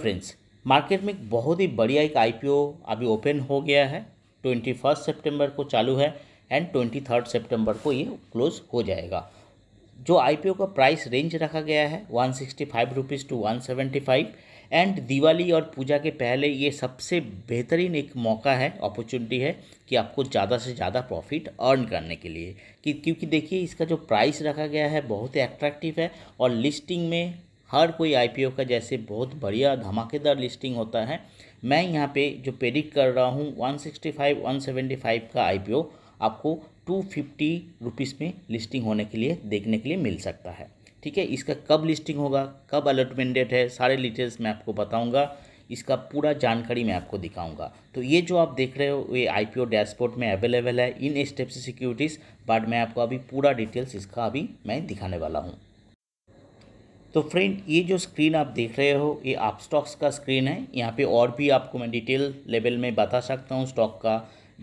friends market में बहुत ही बढ़िया एक आईपीओ अभी ओपन हो गया है ट्वेंटी फर्स्ट सेप्टेम्बर को चालू है एंड ट्वेंटी थर्ड सेप्टेम्बर को ये क्लोज हो जाएगा जो आईपीओ का प्राइस रेंज रखा गया है one sixty five rupees to one seventy five and Diwali और पूजा के पहले ये सबसे बेहतरीन एक मौका है अपॉर्चुनिटी है कि आपको ज़्यादा से ज़्यादा प्रॉफिट अर्न करने के लिए कि क्योंकि देखिए इसका जो प्राइस रखा गया है बहुत ही अट्रैक्टिव है और लिस्टिंग में हर कोई आईपीओ का जैसे बहुत बढ़िया धमाकेदार लिस्टिंग होता है मैं यहाँ पे जो पेडिक कर रहा हूँ 165 175 का आईपीओ आपको टू फिफ्टी में लिस्टिंग होने के लिए देखने के लिए मिल सकता है ठीक है इसका कब लिस्टिंग होगा कब अलॉटमेंट डेट है सारे डिटेल्स मैं आपको बताऊँगा इसका पूरा जानकारी मैं आपको दिखाऊंगा तो ये जो आप देख रहे हो ये आईपीओ डैशबोर्ड में अवेलेबल है इन स्टेप्स सिक्योरिटीज़ बट मैं आपको अभी पूरा डिटेल्स इसका अभी मैं दिखाने वाला हूँ तो फ्रेंड ये जो स्क्रीन आप देख रहे हो ये आप स्टॉक्स का स्क्रीन है यहाँ पे और भी आपको मैं डिटेल लेवल में बता सकता हूँ स्टॉक का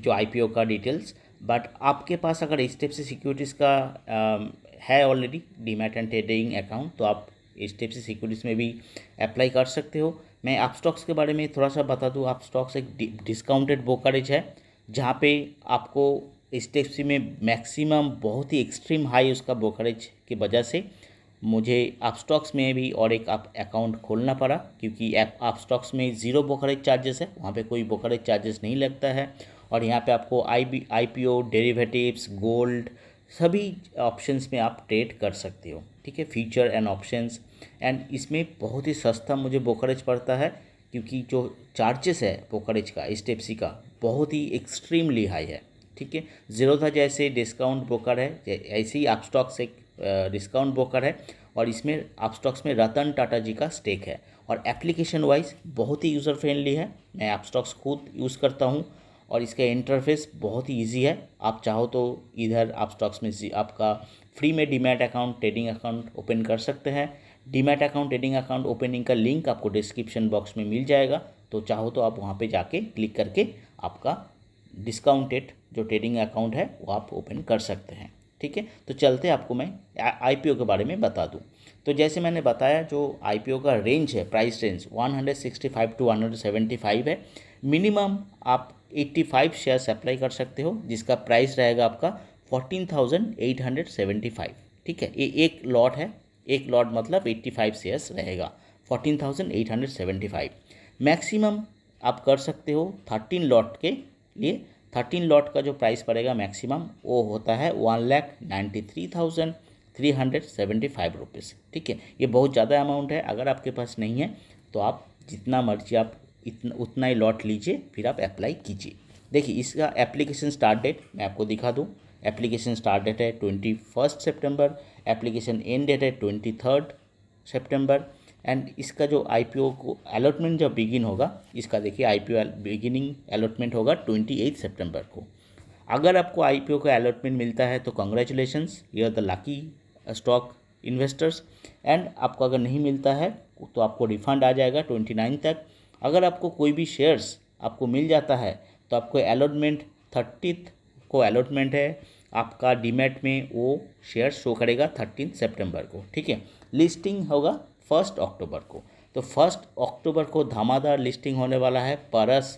जो आईपीओ का डिटेल्स बट आपके पास अगर इस टाइप से सिक्योरिटीज़ का आ, है already demat and trading account तो आप इस टाइप से सिक्योरिटीज़ में भी अप्लाई कर सकते हो मैं आप स्टॉक्स के बारे में थोड़ा सा बता दूँ आप स्टॉक्स एक डिस्काउंटेड ब्रोकरेज है जहाँ पर आपको इस टाइप में मैक्सिमम बहुत ही एक्सट्रीम हाई उसका ब्रोकरेज की वजह से मुझे आप स्टॉक्स में भी और एक आप अकाउंट खोलना पड़ा क्योंकि ऐप आप स्टॉक्स में ज़ीरो ब्रोकरेज चार्जेस है वहाँ पे कोई ब्रोकरेज चार्जेस नहीं लगता है और यहाँ पे आपको I B I P O derivatives gold सभी ऑप्शंस में आप ट्रेड कर सकते हो ठीक है फीचर एंड ऑप्शंस एंड इसमें बहुत ही सस्ता मुझे ब्रोकरेज पड़ता है क्योंकि जो चार्जेस है ब्रोकरेज का स्टेप्सी का बहुत ही एक्सट्रीमली हाई है ठीक है जीरो था जैसे डिस्काउंट ब्रोकर है ऐसे ही आप स्टॉक्स एक डिस्काउंट ब्रोकर है और इसमें आप स्टॉक्स में रतन टाटा जी का स्टेक है और एप्लीकेशन वाइज बहुत ही यूज़र फ्रेंडली है मैं आप स्टॉक्स खुद यूज़ करता हूँ और इसका इंटरफेस बहुत ही ईजी है आप चाहो तो इधर आप स्टॉक्स में आपका फ्री में demat account trading account open कर सकते हैं demat account trading account opening का लिंक आपको डिस्क्रिप्शन बॉक्स में मिल जाएगा तो चाहो तो आप वहाँ पे जाके क्लिक करके आपका डिस्काउंटेड जो ट्रेडिंग अकाउंट है वो आप ओपन कर सकते हैं ठीक है तो चलते आपको मैं आई के बारे में बता दूँ तो जैसे मैंने बताया जो आई का रेंज है प्राइस रेंज 165 टू 175 है मिनिमम आप 85 शेयर्स अप्लाई कर सकते हो जिसका प्राइस रहेगा आपका 14,875 ठीक है ये एक लॉट है एक लॉट मतलब 85 शेयर्स रहेगा 14,875 मैक्सिमम आप कर सकते हो 13 लॉट के लिए थर्टीन लॉट का जो प्राइस पड़ेगा मैक्सिमम वो होता है one lakh ninety three thousand three hundred seventy five rupees ठीक है ये बहुत ज़्यादा अमाउंट है अगर आपके पास नहीं है तो आप जितना मर्जी आप इतना उतना ही लॉट लीजिए फिर आप अप्लाई कीजिए देखिए इसका एप्लीकेशन स्टार्ट डेट मैं आपको दिखा दूँ एप्लीकेशन स्टार्ट डेट है twenty first September application end date है ट्वेंटी थर्ड सेप्टेम्बर एंड इसका जो आई को अलॉटमेंट जब बिगिन होगा इसका देखिए आई पी बिगिनिंग अलॉटमेंट होगा ट्वेंटी एट सेप्टेम्बर को अगर आपको आई का अलॉटमेंट मिलता है तो congratulations you are the lucky stock investors and आपको अगर नहीं मिलता है तो आपको रिफंड आ जाएगा ट्वेंटी नाइन तक अगर आपको कोई भी शेयर्स आपको मिल जाता है तो आपको अलॉटमेंट थर्टीथ को अलॉटमेंट है आपका डीमेट में वो शेयर शो करेगा थर्टीन सेप्टेम्बर को ठीक है लिस्टिंग होगा फर्स्ट अक्टूबर को तो फर्स्ट अक्टूबर को धमाधार लिस्टिंग होने वाला है Paras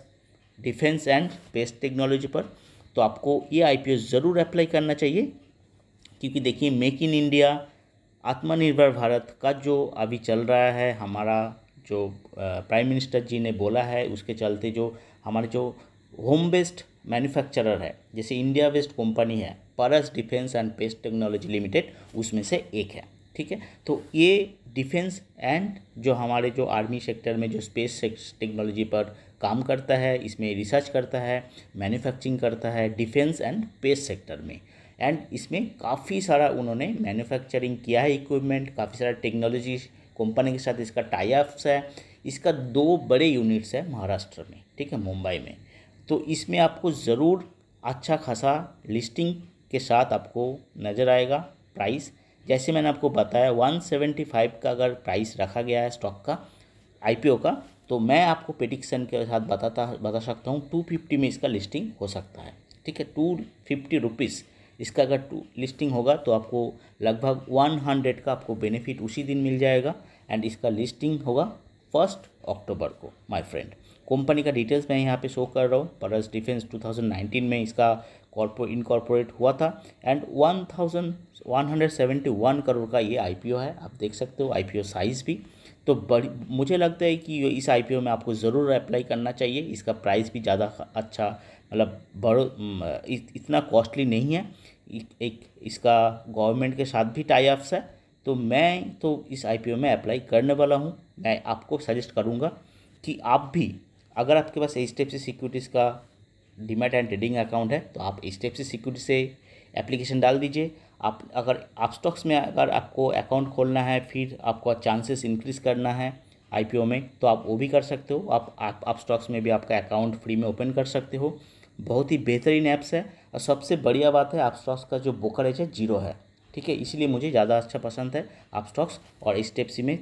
defence and space technology पर तो आपको ये आई ज़रूर अप्लाई करना चाहिए क्योंकि देखिए मेक इन इंडिया आत्मनिर्भर भारत का जो अभी चल रहा है हमारा जो प्राइम मिनिस्टर जी ने बोला है उसके चलते जो हमारे जो होम बेस्ड मैन्युफैक्चरर है जैसे इंडिया बेस्ड कंपनी है परस डिफेंस एंड पेस्ट टेक्नोलॉजी लिमिटेड उसमें से एक है ठीक है तो ये डिफेंस एंड जो हमारे जो आर्मी सेक्टर में जो स्पेस टेक्नोलॉजी पर काम करता है इसमें रिसर्च करता है मैन्युफैक्चरिंग करता है डिफेंस एंड स्पेस सेक्टर में एंड इसमें काफ़ी सारा उन्होंने मैन्युफैक्चरिंग किया है इक्विपमेंट काफ़ी सारा टेक्नोलॉजी कंपनी के साथ इसका टाइप्स है इसका दो बड़े यूनिट्स है महाराष्ट्र में ठीक है मुंबई में तो इसमें आपको ज़रूर अच्छा खासा लिस्टिंग के साथ आपको नज़र आएगा प्राइस जैसे मैंने आपको बताया वन सेवेंटी फाइव का अगर प्राइस रखा गया है स्टॉक का आईपीओ का तो मैं आपको प्रिडिक्शन के साथ बताता बता सकता हूँ टू फिफ्टी में इसका लिस्टिंग हो सकता है ठीक है टू फिफ्टी रुपीज़ इसका अगर टू लिस्टिंग होगा तो आपको लगभग वन हंड्रेड का आपको बेनिफिट उसी दिन मिल जाएगा एंड इसका लिस्टिंग होगा फर्स्ट अक्टूबर को माय फ्रेंड कंपनी का डिटेल्स मैं यहाँ पे शो कर रहा हूँ परस डिफेंस 2019 में इसका कॉर्पो इनकॉर्पोरेट हुआ था एंड 1171 करोड़ का ये आईपीओ है आप देख सकते हो आईपीओ साइज़ भी तो बड़ी मुझे लगता है कि इस आईपीओ में आपको ज़रूर अप्लाई करना चाहिए इसका प्राइस भी ज़्यादा अच्छा मतलब बड़ो इतना कॉस्टली नहीं है एक इसका गवर्नमेंट के साथ भी टाई अप्स है तो मैं तो इस आईपीओ में अप्लाई करने वाला हूँ मैं आपको सजेस्ट करूँगा कि आप भी अगर आपके पास एच डी सिक्योरिटीज़ का डिमेट एंड ट्रेडिंग अकाउंट है तो आप एच डी सिक्योरिटी से एप्लीकेशन डाल दीजिए आप अगर आप स्टॉक्स में अगर आपको अकाउंट खोलना है फिर आपको चांसेस इंक्रीज़ करना है आईपीओ में तो आप वो भी कर सकते हो आप आप, आप स्टॉक्स में भी आपका अकाउंट फ्री में ओपन कर सकते हो बहुत ही बेहतरीन ऐप्स है और सबसे बढ़िया बात है आप स्टॉक्स का जो ब्रोकरेज है जीरो है ठीक है इसीलिए मुझे ज़्यादा अच्छा पसंद है आप स्टॉक्स और स्टेप सी में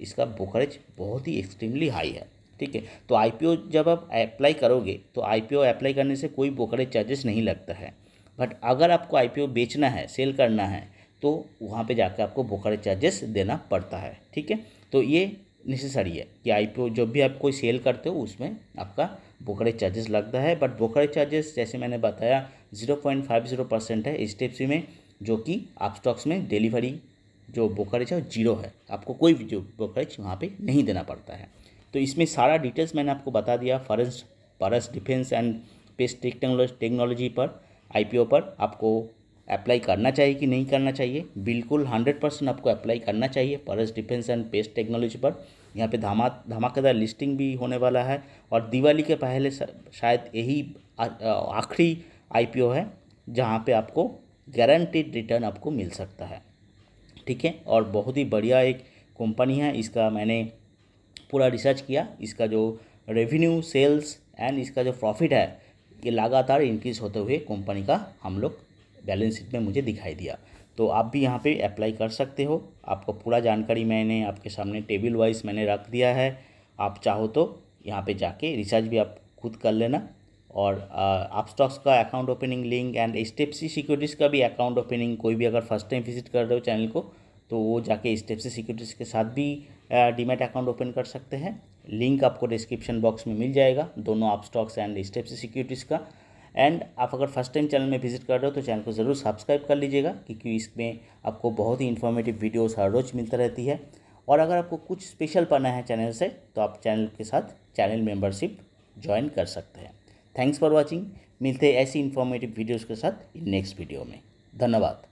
इसका ब्रोकरेज बहुत ही एक्सट्रीमली हाई है ठीक है तो आई जब आप अप्लाई करोगे तो आई अप्लाई करने से कोई ब्रोकरेज चार्जेस नहीं लगता है बट अगर आपको आई बेचना है सेल करना है तो वहाँ पे जाकर आपको ब्रोकरेज चार्जेस देना पड़ता है ठीक है तो ये नेसेसरी है कि आई जब भी आप कोई सेल करते हो उसमें आपका ब्रोकरेज चार्जेस लगता है बट ब्रोकरेज चार्जेस जैसे मैंने बताया zero point five zero percent है एच डी में जो कि आप स्टॉक्स में डिलीवरी जो ब्रोकरेज है वो जीरो है आपको कोई भी जो ब्रोकरेज वहाँ पर नहीं देना पड़ता है तो इसमें सारा डिटेल्स मैंने आपको बता दिया फॉरेंस फॉरेंस डिफेंस एंड पेस्ट टेक्नोलॉजी पर आईपीओ पर आपको अप्लाई करना चाहिए कि नहीं करना चाहिए बिल्कुल हंड्रेड परसेंट आपको अप्लाई करना चाहिए फॉरेंस डिफेंस एंड पेस्ट टेक्नोलॉजी पर यहाँ पे धमा धमाकेदार लिस्टिंग भी होने वाला है और दिवाली के पहले शायद यही आखिरी आई है जहाँ पर आपको गारंटीड रिटर्न आपको मिल सकता है ठीक है और बहुत ही बढ़िया एक कंपनी है इसका मैंने पूरा रिसर्च किया इसका जो रेवेन्यू सेल्स एंड इसका जो प्रॉफिट है ये लगातार इंक्रीज होते हुए कंपनी का हम लोग बैलेंस शीट में मुझे दिखाई दिया तो आप भी यहाँ पे अप्लाई कर सकते हो आपको पूरा जानकारी मैंने आपके सामने टेबल वाइज मैंने रख दिया है आप चाहो तो यहाँ पे जाके रिसर्च भी आप खुद कर लेना और आप स्टॉक्स का account opening link and step C securities का भी अकाउंट ओपनिंग कोई भी अगर फर्स्ट टाइम विजिट कर रहे हो चैनल को तो वो जाके स्टेप से सिक्योरिटीज़ के साथ भी डीमेट अकाउंट ओपन कर सकते हैं लिंक आपको डिस्क्रिप्शन बॉक्स में मिल जाएगा दोनों आप स्टॉक्स एंड स्टेप से सिक्योरिटीज़ का एंड आप अगर फर्स्ट टाइम चैनल में विजिट कर रहे हो तो चैनल को ज़रूर सब्सक्राइब कर लीजिएगा क्योंकि इसमें आपको बहुत ही इन्फॉर्मेटिव वीडियोस हर रोज़ मिलता रहती है और अगर आपको कुछ स्पेशल पाना है चैनल से तो आप चैनल के साथ चैनल मेंबरशिप ज्वाइन कर सकते हैं थैंक्स फॉर वॉचिंग मिलते हैं ऐसी इन्फॉर्मेटिव वीडियोज़ के साथ नेक्स्ट वीडियो में धन्यवाद